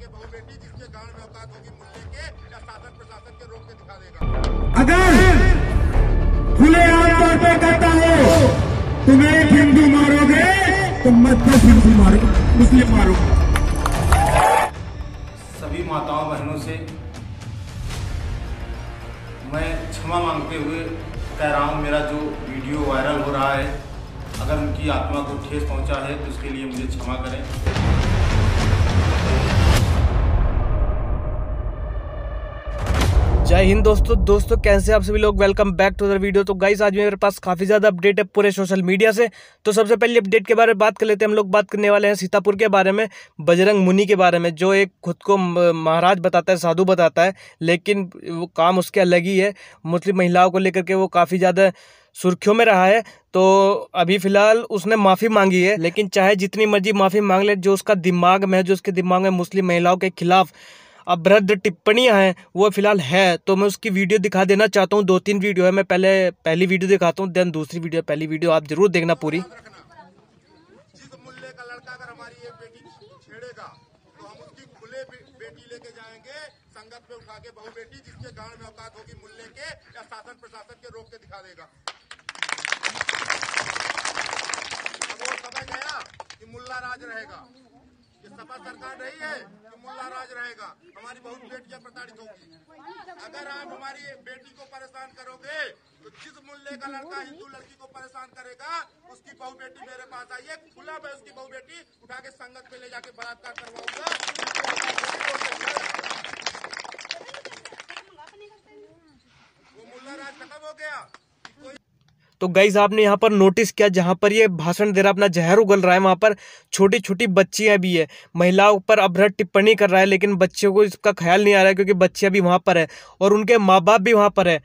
अगर खुले आम तौर पर कहता हो तुम्हें एक हिंदू मारोगे तो मत को हिंदू मारो मुस्लिम मारो सभी माताओं बहनों से मैं क्षमा मांगते हुए कह रहा हूँ मेरा जो वीडियो वायरल हो रहा है अगर उनकी आत्मा को ठेस पहुंचा है तो उसके लिए मुझे क्षमा करें जय हिंद दोस्तों दोस्तों कैसे आप सभी लोग वेलकम बैक टू तो दर वीडियो तो गाइस आज मेरे पास काफ़ी ज़्यादा अपडेट है पूरे सोशल मीडिया से तो सबसे पहले अपडेट के बारे में बात कर लेते हैं हम लोग बात करने वाले हैं सीतापुर के बारे में बजरंग मुनि के बारे में जो एक खुद को महाराज बताता है साधु बताता है लेकिन वो काम उसके अलग ही है मुस्लिम महिलाओं को लेकर के वो काफ़ी ज़्यादा सुर्खियों में रहा है तो अभी फ़िलहाल उसने माफ़ी मांगी है लेकिन चाहे जितनी मर्जी माफ़ी मांग ले जो उसका दिमाग में जो उसके दिमाग में मुस्लिम महिलाओं के खिलाफ़ अभ्रद्र टिप्पणियाँ हैं वो फ़िलहाल है तो मैं उसकी वीडियो दिखा देना चाहता हूँ दो तीन वीडियो है मैं पहले पहली वीडियो दिखाता हूँ देन दूसरी वीडियो पहली वीडियो आप ज़रूर देखना पूरी तो रहेगा सपा सरकार नहीं है कि मुल्ला राज रहेगा हमारी बहुत बेटियां प्रताड़ित होगी अगर आप हमारी बेटी को परेशान करोगे तो जिस मुल्ले का लड़का हिंदू लड़की को परेशान करेगा उसकी बहु बेटी मेरे पास आई है खुला मैं उसकी बहु बेटी उठा के संगत में ले जाके बलात्कार करवाऊंगा वो मुल्ला राज खत्म हो गया तो गाइज आपने यहाँ पर नोटिस किया जहाँ पर ये भाषण दे रहा अपना जहर उगल रहा है वहाँ पर छोटी छोटी बच्चियाँ भी है महिलाओं पर अभ्रट टिप्पणी कर रहा है लेकिन बच्चों को इसका ख्याल नहीं आ रहा है क्योंकि बच्चे भी वहाँ पर है और उनके माँ बाप भी वहाँ पर है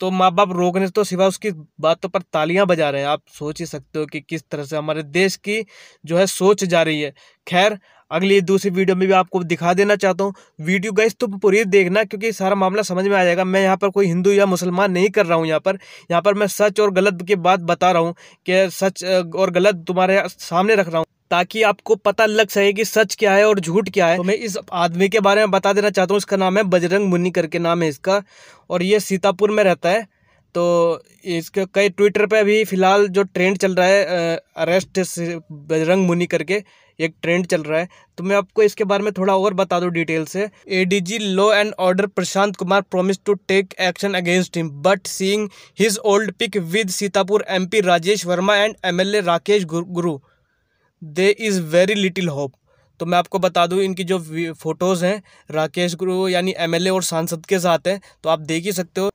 तो माँ बाप रोकने तो सिवा उसकी बातों पर तालियां बजा रहे हैं आप सोच ही सकते हो कि किस तरह से हमारे देश की जो है सोच जा रही है खैर अगली दूसरी वीडियो में भी आपको दिखा देना चाहता हूँ वीडियो गाइस तो पूरी देखना क्योंकि सारा मामला समझ में आ जाएगा मैं यहाँ पर कोई हिंदू या मुसलमान नहीं कर रहा हूँ यहाँ पर यहाँ पर मैं सच और गलत की बात बता रहा हूँ कि सच और गलत तुम्हारे सामने रख रहा हूँ ताकि आपको पता लग सके कि सच क्या है और झूठ क्या है तो मैं इस आदमी के बारे में बता देना चाहता हूँ इसका नाम है बजरंग मुन्नी करके नाम है इसका और ये सीतापुर में रहता है तो इसके कई ट्विटर पे अभी फ़िलहाल जो ट्रेंड चल रहा है अरेस्ट बजरंग मुन्नी करके एक ट्रेंड चल रहा है तो मैं आपको इसके बारे में थोड़ा और बता दूँ डिटेल से ADG law and order Prashant Kumar promise to take action against him but seeing his old pic with Sitapur MP Rajesh Verma and MLA Rakesh Guru there is very little hope तो मैं आपको बता दूं इनकी जो फ़ोटोज़ हैं राकेश गुरु यानी एमएलए और सांसद के साथ हैं तो आप देख ही सकते हो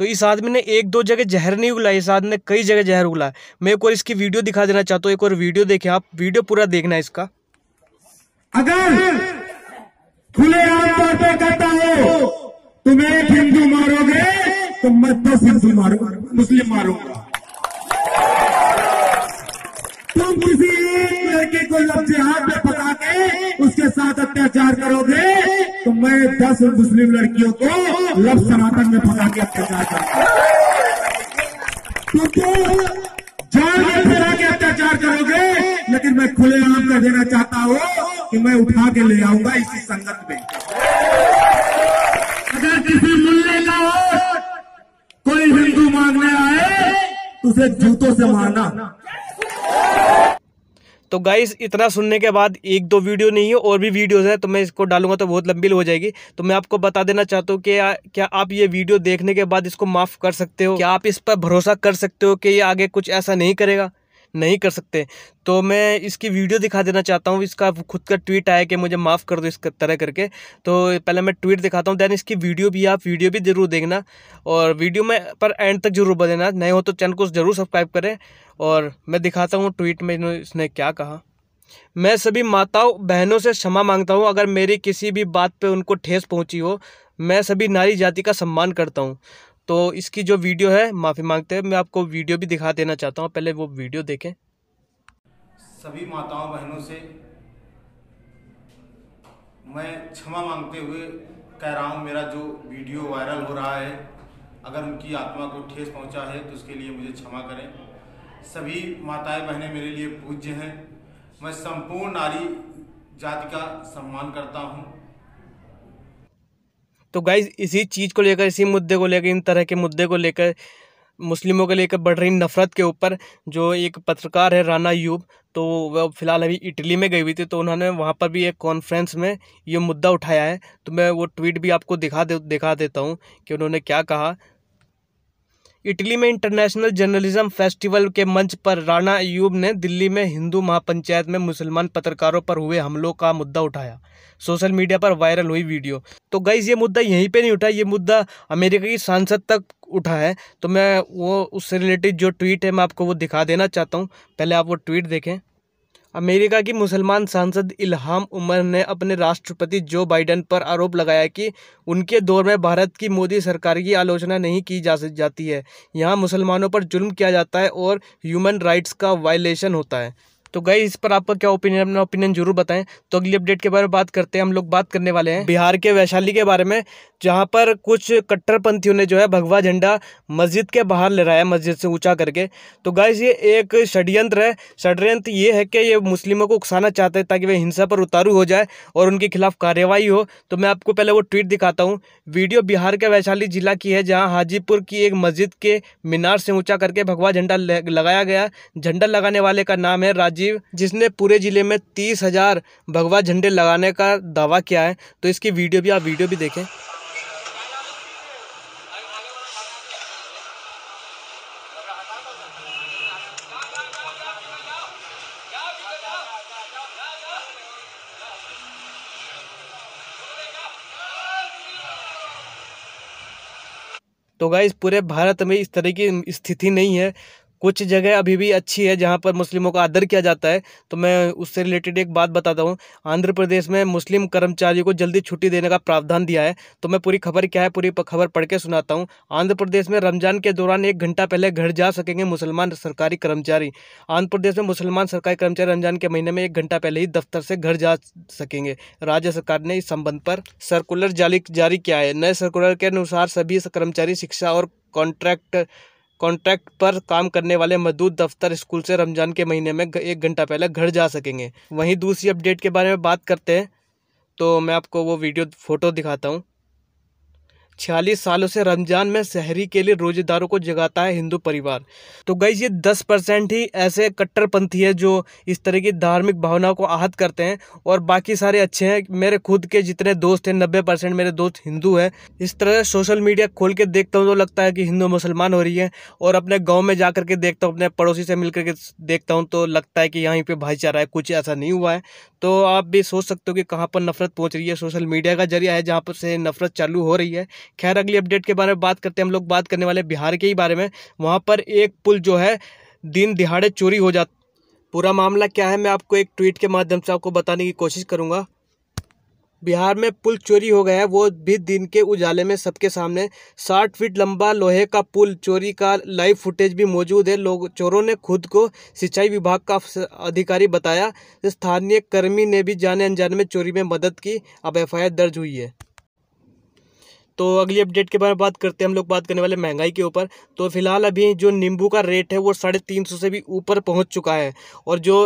तो इस आदमी ने एक दो जगह जहर नहीं उगला इस आदमी ने कई जगह जहर उगला मैं एक और इसकी वीडियो दिखा देना चाहता हूँ एक और वीडियो देखे आप वीडियो पूरा देखना इसका अगर खुले आम कहता हो तुम एक हिंदू मारोगे तो मैं दस मारूंगा मुस्लिम मारूंगा तुम किसी एक लड़के को लफ्जे हाथ में पका के उसके साथ अत्याचार करोगे तो मैं दस मुस्लिम लड़कियों को लव सनातन में फंसा के अत्याचार करता क्योंकि जान में फंसा के अत्याचार करोगे लेकिन मैं खुले आम कर देना चाहता हूँ कि मैं उठा के ले आऊंगा इसी संगत में अगर किसी मुल्ले का कोई हिंदू मांगने आए तो उसे जूतों से मारना तो गाइस इतना सुनने के बाद एक दो वीडियो नहीं है और भी वीडियोस हैं तो मैं इसको डालूंगा तो बहुत लंबी हो जाएगी तो मैं आपको बता देना चाहता हूँ कि क्या आप ये वीडियो देखने के बाद इसको माफ़ कर सकते हो क्या आप इस पर भरोसा कर सकते हो कि ये आगे कुछ ऐसा नहीं करेगा नहीं कर सकते तो मैं इसकी वीडियो दिखा देना चाहता हूँ इसका खुद का ट्वीट आया कि मुझे माफ़ कर दो इस तरह करके तो पहले मैं ट्वीट दिखाता हूँ देन इसकी वीडियो भी आप वीडियो भी ज़रूर देखना और वीडियो में पर एंड तक ज़रूर बदलना नए हो तो चैनल को ज़रूर सब्सक्राइब करें और मैं दिखाता हूँ ट्वीट में इसने क्या कहा मैं सभी माताओं बहनों से क्षमा मांगता हूँ अगर मेरी किसी भी बात पर उनको ठेस पहुँची हो मैं सभी नारी जाति का सम्मान करता हूँ तो इसकी जो वीडियो है माफ़ी मांगते हैं मैं आपको वीडियो भी दिखा देना चाहता हूँ पहले वो वीडियो देखें सभी माताओं बहनों से मैं क्षमा मांगते हुए कह रहा हूँ मेरा जो वीडियो वायरल हो रहा है अगर उनकी आत्मा को ठेस पहुँचा है तो उसके लिए मुझे क्षमा करें सभी माताएं बहनें मेरे लिए पूज्य हैं मैं संपूर्ण नारी जाति का सम्मान करता हूँ तो गाइज इसी चीज़ को लेकर इसी मुद्दे को लेकर इन तरह के मुद्दे को लेकर मुस्लिमों के लेकर बढ़ रही नफ़रत के ऊपर जो एक पत्रकार है राना यूब तो वह फ़िलहाल अभी इटली में गई हुई थी तो उन्होंने वहाँ पर भी एक कॉन्फ्रेंस में ये मुद्दा उठाया है तो मैं वो ट्वीट भी आपको दिखा दे दिखा देता हूँ कि उन्होंने क्या कहा इटली में इंटरनेशनल जर्नलिज्म फेस्टिवल के मंच पर राणा अयूब ने दिल्ली में हिंदू महापंचायत में मुसलमान पत्रकारों पर हुए हमलों का मुद्दा उठाया सोशल मीडिया पर वायरल हुई वीडियो तो गईज ये मुद्दा यहीं पे नहीं उठा ये मुद्दा अमेरिका की सांसद तक उठा है तो मैं वो उससे रिलेटेड जो ट्वीट है मैं आपको वो दिखा देना चाहता हूँ पहले आप वो ट्वीट देखें अमेरिका की मुसलमान सांसद इल्हाम उमर ने अपने राष्ट्रपति जो बाइडेन पर आरोप लगाया कि उनके दौर में भारत की मोदी सरकार की आलोचना नहीं की जा जाती है यहाँ मुसलमानों पर जुल्म किया जाता है और ह्यूमन राइट्स का वायलेशन होता है तो गई इस पर आपका क्या ओपिनियन अपना ओपिनियन जरूर बताएं तो अगली अपडेट के बारे में बात करते हैं हम लोग बात करने वाले हैं बिहार के वैशाली के बारे में जहाँ पर कुछ कट्टरपंथियों ने जो है भगवा झंडा मस्जिद के बाहर लहराया मस्जिद से ऊंचा करके तो गाइज ये एक षड्यंत्र है षड्यंत्र ये है कि ये मुस्लिमों को उकसाना चाहते हैं ताकि वे हिंसा पर उतारू हो जाए और उनके खिलाफ कार्रवाई हो तो मैं आपको पहले वो ट्वीट दिखाता हूँ वीडियो बिहार के वैशाली जिला की है जहाँ हाजीपुर की एक मस्जिद के मीनार से ऊँचा करके भगवा झंडा लगाया गया झंडा लगाने वाले का नाम है राजीव राजीव जिसने पूरे ज़िले में तीस हज़ार भगवा झंडे लगाने का दावा किया है तो इसकी वीडियो भी आप वीडियो भी देखें तो गाइज पूरे भारत में इस तरह की स्थिति नहीं है कुछ जगह अभी भी अच्छी है जहाँ पर मुस्लिमों का आदर किया जाता है तो मैं उससे रिलेटेड एक बात बताता हूँ आंध्र प्रदेश में मुस्लिम कर्मचारियों को जल्दी छुट्टी देने का प्रावधान दिया है तो मैं पूरी खबर क्या है पूरी खबर पढ़ के सुनाता हूँ आंध्र प्रदेश में रमजान के दौरान एक घंटा पहले घर जा सकेंगे मुसलमान सरकारी कर्मचारी आंध्र प्रदेश में मुसलमान सरकारी कर्मचारी रमजान के महीने में एक घंटा पहले ही दफ्तर से घर जा सकेंगे राज्य सरकार ने इस संबंध पर सर्कुलर जारी किया है नए सर्कुलर के अनुसार सभी कर्मचारी शिक्षा और कॉन्ट्रैक्ट कॉन्ट्रैक्ट पर काम करने वाले मजदूर दफ्तर स्कूल से रमज़ान के महीने में एक घंटा पहले घर जा सकेंगे वहीं दूसरी अपडेट के बारे में बात करते हैं तो मैं आपको वो वीडियो फ़ोटो दिखाता हूँ छियालीस सालों से रमज़ान में शहरी के लिए रोजेदारों को जगाता है हिंदू परिवार तो गई ये दस परसेंट ही ऐसे कट्टरपंथी है जो इस तरह की धार्मिक भावनाओं को आहत करते हैं और बाकी सारे अच्छे हैं मेरे खुद के जितने दोस्त हैं नब्बे परसेंट मेरे दोस्त हिंदू हैं इस तरह सोशल मीडिया खोल के देखता हूँ तो लगता है कि हिंदू मुसलमान हो रही है और अपने गाँव में जा के देखता हूँ अपने पड़ोसी से मिल करके देखता हूँ तो लगता है कि यहाँ पर भाईचारा है कुछ ऐसा नहीं हुआ है तो आप भी सोच सकते हो कि कहाँ पर नफरत पहुँच रही है सोशल मीडिया का जरिया है जहाँ पर से नफरत चालू हो रही है खैर अगली अपडेट के बारे में बात करते हैं हम लोग बात करने वाले बिहार के ही बारे में वहाँ पर एक पुल जो है दिन दिहाड़े चोरी हो जा पूरा मामला क्या है मैं आपको एक ट्वीट के माध्यम से आपको बताने की कोशिश करूँगा बिहार में पुल चोरी हो गया है वो भी दिन के उजाले में सबके सामने साठ फीट लंबा लोहे का पुल चोरी का लाइव फुटेज भी मौजूद है लोग चोरों ने खुद को सिंचाई विभाग का अधिकारी बताया स्थानीय कर्मी ने भी जाने अनजाने में चोरी में मदद की अब एफ दर्ज हुई है तो अगली अपडेट के बारे में बात करते हैं हम लोग बात करने वाले महंगाई के ऊपर तो फिलहाल अभी जो नींबू का रेट है वो साढ़े तीन सौ से भी ऊपर पहुंच चुका है और जो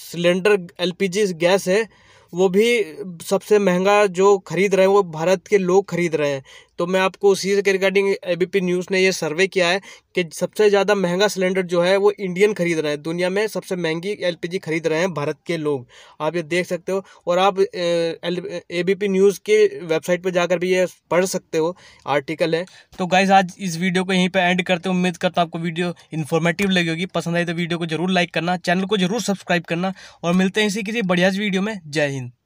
सिलेंडर एलपीजी गैस है वो भी सबसे महंगा जो खरीद रहे हैं वो भारत के लोग खरीद रहे हैं तो मैं आपको उसी के रिगार्डिंग ए न्यूज़ ने यह सर्वे किया है कि सबसे ज़्यादा महंगा सिलेंडर जो है वो इंडियन खरीद रहे हैं दुनिया में सबसे महंगी एलपीजी खरीद रहे हैं भारत के लोग आप ये देख सकते हो और आप ए बी पी न्यूज़ के वेबसाइट पर जाकर भी ये पढ़ सकते हो आर्टिकल है तो गाइज आज इस वीडियो को यहीं पर एंड करते हो उम्मीद करता हूँ आपको वीडियो इन्फॉर्मेटिव लगी होगी पसंद आई तो वीडियो को जरूर लाइक करना चैनल को जरूर सब्सक्राइब करना और मिलते हैं इसी किसी बढ़िया वीडियो में जय हिंद